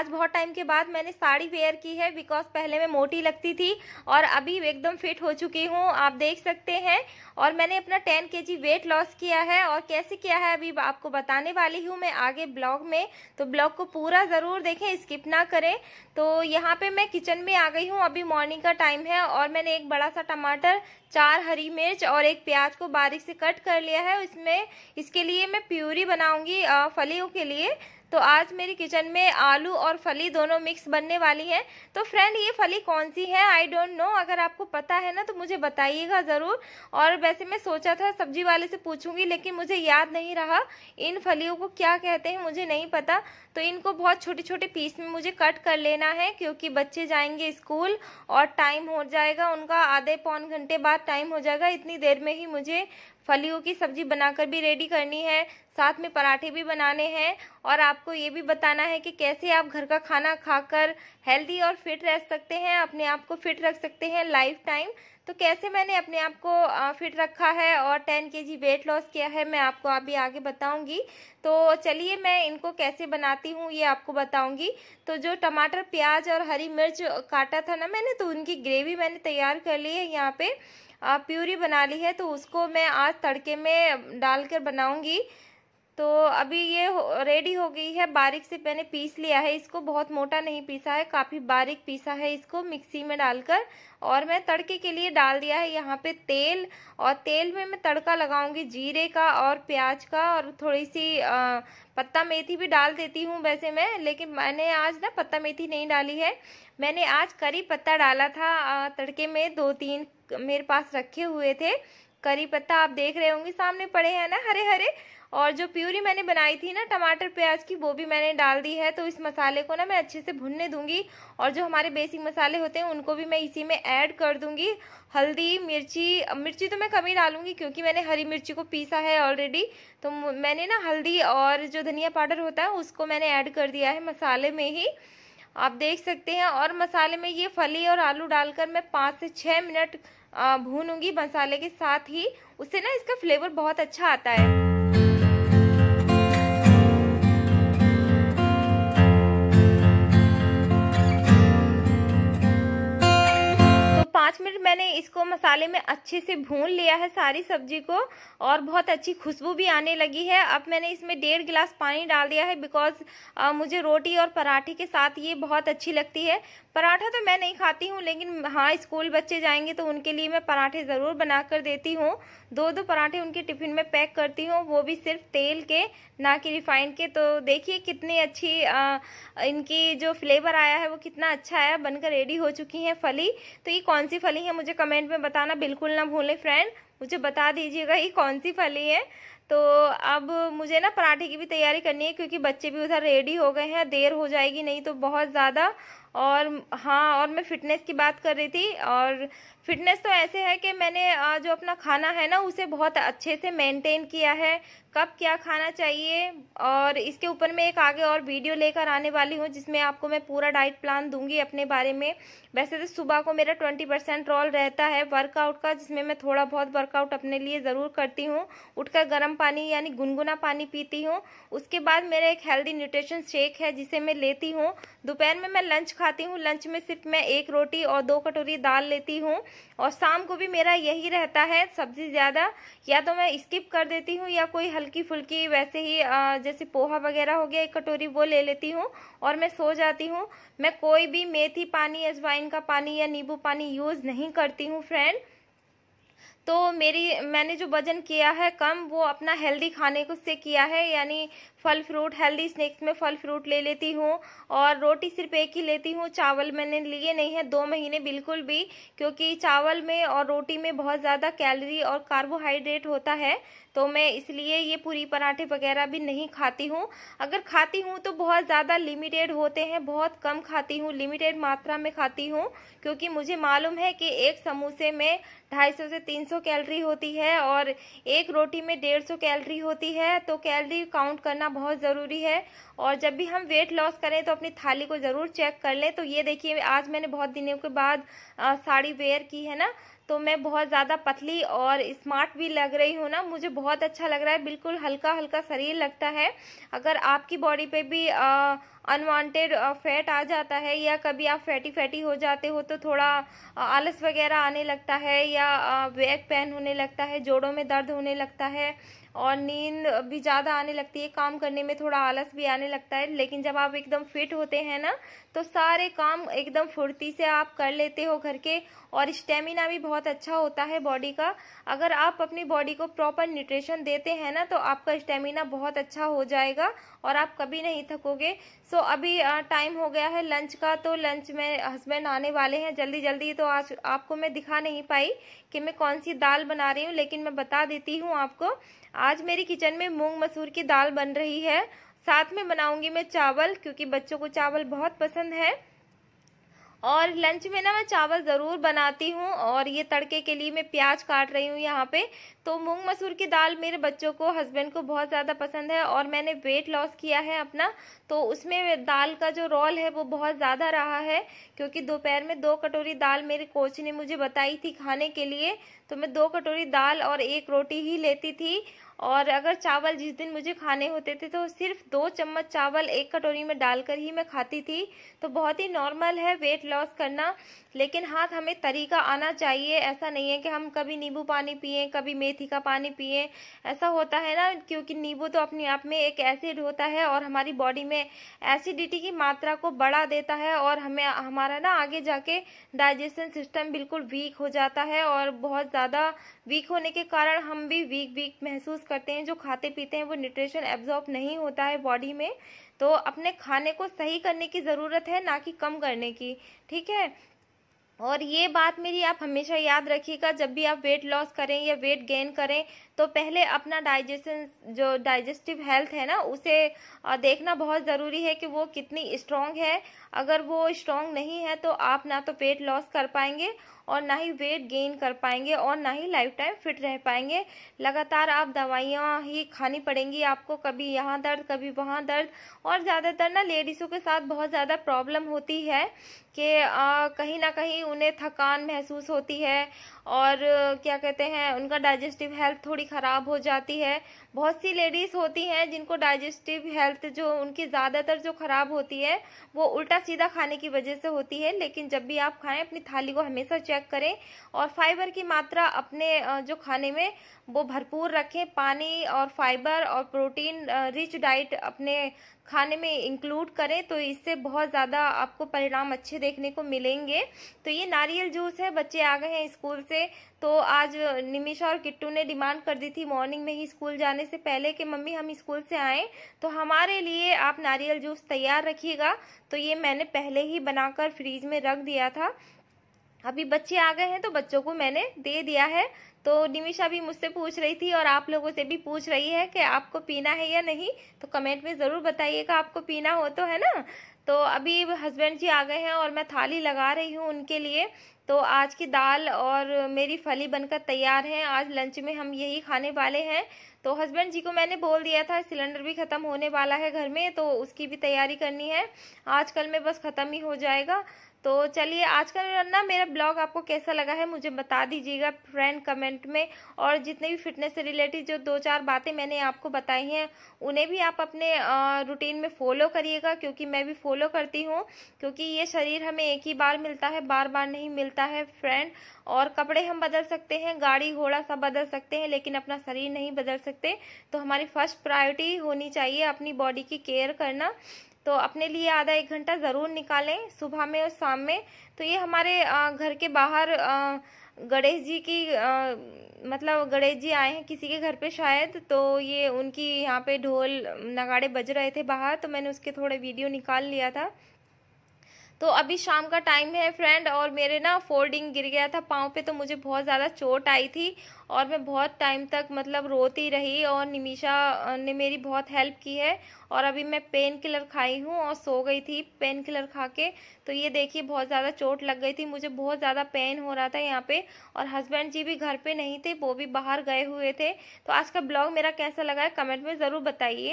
आज बहुत टाइम के बाद मैंने साड़ी वेयर की है बिकॉज पहले मैं मोटी लगती थी और अभी एकदम फिट हो चुकी हूँ आप देख सकते हैं और मैंने अपना टेन के वेट लॉस किया है और कैसे किया है अभी आपको बताने वाली हूँ मैं आगे ब्लॉग में तो ब्लॉग को पूरा ज़रूर देखें स्किप ना करें तो यहाँ पे मैं किचन में आ गई हूँ अभी मॉर्निंग का टाइम है और मैंने एक बड़ा सा टमाटर चार हरी मिर्च और एक प्याज को बारीक से कट कर लिया है इसमें इसके लिए मैं प्यूरी बनाऊंगी फलियों के लिए तो आज मेरी किचन में आलू और फली दोनों मिक्स बनने वाली है तो फ्रेंड ये फली कौन सी है आई डोंट नो अगर आपको पता है ना तो मुझे बताइएगा ज़रूर और वैसे मैं सोचा था सब्जी वाले से पूछूंगी लेकिन मुझे याद नहीं रहा इन फलियों को क्या कहते हैं मुझे नहीं पता तो इनको बहुत छोटे छोटे पीस में मुझे कट कर लेना है क्योंकि बच्चे जाएंगे स्कूल और टाइम हो जाएगा उनका आधे पौन घंटे बाद टाइम हो जाएगा इतनी देर में ही मुझे फलियों की सब्जी बनाकर भी रेडी करनी है साथ में पराठे भी बनाने हैं और आपको ये भी बताना है कि कैसे आप घर का खाना खाकर हेल्दी और फिट रह सकते हैं अपने आप को फिट रख सकते हैं लाइफ टाइम तो कैसे मैंने अपने आप को फिट रखा है और टेन के जी वेट लॉस किया है मैं आपको अभी आगे बताऊंगी तो चलिए मैं इनको कैसे बनाती हूँ ये आपको बताऊंगी तो जो टमाटर प्याज और हरी मिर्च काटा था ना मैंने तो उनकी ग्रेवी मैंने तैयार कर ली है यहाँ पे प्यूरी बना ली है तो उसको मैं आज तड़के में डालकर बनाऊँगी तो अभी ये रेडी हो गई है बारीक से मैंने पीस लिया है इसको बहुत मोटा नहीं पीसा है काफ़ी बारीक पीसा है इसको मिक्सी में डालकर और मैं तड़के के लिए डाल दिया है यहाँ पे तेल और तेल में मैं तड़का लगाऊंगी जीरे का और प्याज का और थोड़ी सी आ, पत्ता मेथी भी डाल देती हूँ वैसे मैं लेकिन मैंने आज ना पत्ता मेथी नहीं डाली है मैंने आज करी पत्ता डाला था तड़के में दो तीन मेरे पास रखे हुए थे करी पत्ता आप देख रहे होंगे सामने पड़े हैं ना हरे हरे और जो प्यूरी मैंने बनाई थी ना टमाटर प्याज की वो भी मैंने डाल दी है तो इस मसाले को ना मैं अच्छे से भुनने दूंगी और जो हमारे बेसिक मसाले होते हैं उनको भी मैं इसी में ऐड कर दूंगी हल्दी मिर्ची मिर्ची तो मैं कम ही डालूंगी क्योंकि मैंने हरी मिर्ची को पीसा है ऑलरेडी तो मैंने ना हल्दी और जो धनिया पाउडर होता है उसको मैंने ऐड कर दिया है मसाले में ही आप देख सकते हैं और मसाले में ये फली और आलू डालकर मैं पाँच से छः मिनट भूनूंगी मसाले के साथ ही उससे ना इसका फ्लेवर बहुत अच्छा आता है पाँच मिनट मैंने इसको मसाले में अच्छे से भून लिया है सारी सब्जी को और बहुत अच्छी खुशबू भी आने लगी है अब मैंने इसमें डेढ़ गिलास पानी डाल दिया है बिकॉज मुझे रोटी और पराठे के साथ ये बहुत अच्छी लगती है पराठा तो मैं नहीं खाती हूँ लेकिन हाँ स्कूल बच्चे जाएंगे तो उनके लिए मैं पराठे ज़रूर बना कर देती हूँ दो दो पराठे उनके टिफ़िन में पैक करती हूँ वो भी सिर्फ तेल के ना कि रिफाइंड के तो देखिए कितनी अच्छी आ, इनकी जो फ्लेवर आया है वो कितना अच्छा आया बनकर रेडी हो चुकी है फली तो ये कौन सी फली है मुझे कमेंट में बताना बिल्कुल ना भूलें फ्रेंड मुझे बता दीजिएगा ये कौन सी फली है तो अब मुझे ना पराठे की भी तैयारी करनी है क्योंकि बच्चे भी उधर रेडी हो गए हैं देर हो जाएगी नहीं तो बहुत ज़्यादा और हाँ और मैं फिटनेस की बात कर रही थी और फिटनेस तो ऐसे है कि मैंने जो अपना खाना है ना उसे बहुत अच्छे से मेंटेन किया है कब क्या खाना चाहिए और इसके ऊपर मैं एक आगे और वीडियो लेकर आने वाली हूँ जिसमें आपको मैं पूरा डाइट प्लान दूंगी अपने बारे में वैसे तो सुबह को मेरा ट्वेंटी परसेंट रोल रहता है वर्कआउट का जिसमें मैं थोड़ा बहुत वर्कआउट अपने लिए ज़रूर करती हूँ उठकर गर्म पानी यानी गुनगुना पानी पीती हूँ उसके बाद मेरा एक हेल्दी न्यूट्रिशन शेक है जिसे मैं लेती हूँ दोपहर में मैं लंच खाती हूँ लंच में सिर्फ मैं एक रोटी और दो कटोरी दाल लेती हूँ और शाम को भी मेरा यही रहता है सब्जी ज़्यादा या तो मैं स्किप कर देती हूँ या कोई हल्की फुल्की वैसे ही जैसे पोहा वगैरह हो गया एक कटोरी वो ले लेती हूँ और मैं सो जाती हूँ मैं कोई भी मेथी पानी अजवाइन का पानी या नींबू पानी यूज़ नहीं करती हूँ फ्रेंड तो मेरी मैंने जो वजन किया है कम वो अपना हेल्दी खाने को से किया है यानी फल फ्रूट हेल्दी स्नैक्स में फल फ्रूट ले लेती हूँ और रोटी सिर्फ एक ही लेती हूँ चावल मैंने लिए नहीं है दो महीने बिल्कुल भी क्योंकि चावल में और रोटी में बहुत ज़्यादा कैलोरी और कार्बोहाइड्रेट होता है तो मैं इसलिए ये पूरी पराठे वगैरह भी नहीं खाती हूँ अगर खाती हूँ तो बहुत ज़्यादा लिमिटेड होते हैं बहुत कम खाती हूँ लिमिटेड मात्रा में खाती हूँ क्योंकि मुझे मालूम है कि एक समोसे में 250 से 300 कैलोरी होती है और एक रोटी में 150 कैलोरी होती है तो कैलोरी काउंट करना बहुत ज़रूरी है और जब भी हम वेट लॉस करें तो अपनी थाली को ज़रूर चेक कर लें तो ये देखिए आज मैंने बहुत दिनों के बाद साड़ी वेयर की है ना तो मैं बहुत ज़्यादा पतली और स्मार्ट भी लग रही हूँ ना मुझे बहुत अच्छा लग रहा है बिल्कुल हल्का हल्का शरीर लगता है अगर आपकी बॉडी पे भी आ, अनवांटेड फैट uh, आ जाता है या कभी आप फैटी फैटी हो जाते हो तो थोड़ा uh, आलस वगैरह आने लगता है या बैक uh, पेन होने लगता है जोड़ों में दर्द होने लगता है और नींद भी ज़्यादा आने लगती है काम करने में थोड़ा आलस भी आने लगता है लेकिन जब आप एकदम फिट होते हैं ना तो सारे काम एकदम फुर्ती से आप कर लेते हो घर के और स्टेमिना भी बहुत अच्छा होता है बॉडी का अगर आप अपनी बॉडी को प्रॉपर न्यूट्रिशन देते हैं ना तो आपका स्टेमिना बहुत अच्छा हो जाएगा और आप कभी नहीं थकोगे सो so, अभी टाइम हो गया है लंच का तो लंच में हस्बैंड आने वाले हैं जल्दी जल्दी तो आज आपको मैं दिखा नहीं पाई कि मैं कौन सी दाल बना रही हूँ लेकिन मैं बता देती हूँ आपको आज मेरी किचन में मूंग मसूर की दाल बन रही है साथ में बनाऊंगी मैं चावल क्योंकि बच्चों को चावल बहुत पसंद है और लंच में ना मैं चावल ज़रूर बनाती हूँ और ये तड़के के लिए मैं प्याज काट रही हूँ यहाँ पे तो मूंग मसूर की दाल मेरे बच्चों को हस्बैंड को बहुत ज़्यादा पसंद है और मैंने वेट लॉस किया है अपना तो उसमें दाल का जो रोल है वो बहुत ज़्यादा रहा है क्योंकि दोपहर में दो कटोरी दाल मेरे कोच ने मुझे बताई थी खाने के लिए तो मैं दो कटोरी दाल और एक रोटी ही लेती थी और अगर चावल जिस दिन मुझे खाने होते थे तो सिर्फ दो चम्मच चावल एक कटोरी में डालकर ही मैं खाती थी तो बहुत ही नॉर्मल है वेट लॉस करना लेकिन हाथ हमें तरीका आना चाहिए ऐसा नहीं है कि हम कभी नींबू पानी पिए कभी मेरे मेथी का पानी पिए ऐसा होता है ना क्योंकि नींबू तो अपने आप में एक एसिड होता है और हमारी बॉडी में एसिडिटी की मात्रा को बढ़ा देता है और हमें हमारा ना आगे जाके डाइजेशन सिस्टम बिल्कुल वीक हो जाता है और बहुत ज़्यादा वीक होने के कारण हम भी वीक वीक महसूस करते हैं जो खाते पीते हैं वो न्यूट्रिशन एब्जॉर्ब नहीं होता है बॉडी में तो अपने खाने को सही करने की ज़रूरत है ना कि कम करने की ठीक है और ये बात मेरी आप हमेशा याद रखिएगा जब भी आप वेट लॉस करें या वेट गेन करें तो पहले अपना डाइजेशन जो डाइजेस्टिव हेल्थ है ना उसे देखना बहुत ज़रूरी है कि वो कितनी स्ट्रांग है अगर वो स्ट्रांग नहीं है तो आप ना तो वेट लॉस कर पाएंगे और ना ही वेट गेन कर पाएंगे और ना ही लाइफ टाइम फिट रह पाएंगे लगातार आप दवाइयाँ ही खानी पड़ेंगी आपको कभी यहाँ दर्द कभी वहाँ दर्द और ज़्यादातर ना लेडीज़ों के साथ बहुत ज़्यादा प्रॉब्लम होती है कि कहीं ना कहीं उन्हें थकान महसूस होती है और क्या कहते हैं उनका डाइजेस्टिव हेल्थ थोड़ी ख़राब हो जाती है बहुत सी लेडीज़ होती हैं जिनको डाइजेस्टिव हेल्थ जो उनकी ज़्यादातर जो ख़राब होती है वो उल्टा सीधा खाने की वजह से होती है लेकिन जब भी आप खाएं अपनी थाली को हमेशा चेक चेक करें और फाइबर की मात्रा अपने जो खाने में वो भरपूर रखें पानी और फाइबर और प्रोटीन रिच डाइट अपने खाने में इंक्लूड करें तो इससे बहुत ज़्यादा आपको परिणाम अच्छे देखने को मिलेंगे तो ये नारियल जूस है बच्चे आ गए हैं स्कूल से तो आज निमिषा और किट्टू ने डिमांड कर दी थी मॉर्निंग में ही स्कूल जाने से पहले कि मम्मी हम स्कूल से आएँ तो हमारे लिए आप नारियल जूस तैयार रखिएगा तो ये मैंने पहले ही बनाकर फ्रीज में रख दिया था अभी बच्चे आ गए हैं तो बच्चों को मैंने दे दिया है तो निमिषा भी मुझसे पूछ रही थी और आप लोगों से भी पूछ रही है कि आपको पीना है या नहीं तो कमेंट में ज़रूर बताइएगा आपको पीना हो तो है ना तो अभी हस्बैंड जी आ गए हैं और मैं थाली लगा रही हूँ उनके लिए तो आज की दाल और मेरी फली बनकर तैयार है आज लंच में हम यही खाने वाले हैं तो हस्बैंड जी को मैंने बोल दिया था सिलेंडर भी ख़त्म होने वाला है घर में तो उसकी भी तैयारी करनी है आजकल में बस ख़त्म ही हो जाएगा तो चलिए आज का ना मेरा ब्लॉग आपको कैसा लगा है मुझे बता दीजिएगा फ्रेंड कमेंट में और जितने भी फिटनेस से रिलेटेड जो दो चार बातें मैंने आपको बताई हैं उन्हें भी आप अपने रूटीन में फॉलो करिएगा क्योंकि मैं भी फॉलो करती हूँ क्योंकि ये शरीर हमें एक ही बार मिलता है बार बार नहीं मिलता है फ्रेंड और कपड़े हम बदल सकते हैं गाड़ी घोड़ा सब बदल सकते हैं लेकिन अपना शरीर नहीं बदल सकते सकते तो हमारी फर्स्ट प्रायोरिटी होनी चाहिए अपनी बॉडी की केयर करना तो अपने लिए आधा एक घंटा ज़रूर निकालें सुबह में और शाम में तो ये हमारे घर के बाहर गणेश जी की आ, मतलब गणेश जी आए हैं किसी के घर पे शायद तो ये उनकी यहाँ पे ढोल नगाड़े बज रहे थे बाहर तो मैंने उसके थोड़े वीडियो निकाल लिया था तो अभी शाम का टाइम है फ्रेंड और मेरे ना फोल्डिंग गिर गया था पाँव पे तो मुझे बहुत ज़्यादा चोट आई थी और मैं बहुत टाइम तक मतलब रोती रही और निमिषा ने मेरी बहुत हेल्प की है और अभी मैं पेन किलर खाई हूँ और सो गई थी पेन किलर खा के तो ये देखिए बहुत ज़्यादा चोट लग गई थी मुझे बहुत ज़्यादा पेन हो रहा था यहाँ पे और हस्बैंड जी भी घर पे नहीं थे वो भी बाहर गए हुए थे तो आज का ब्लॉग मेरा कैसा लगा है कमेंट में ज़रूर बताइए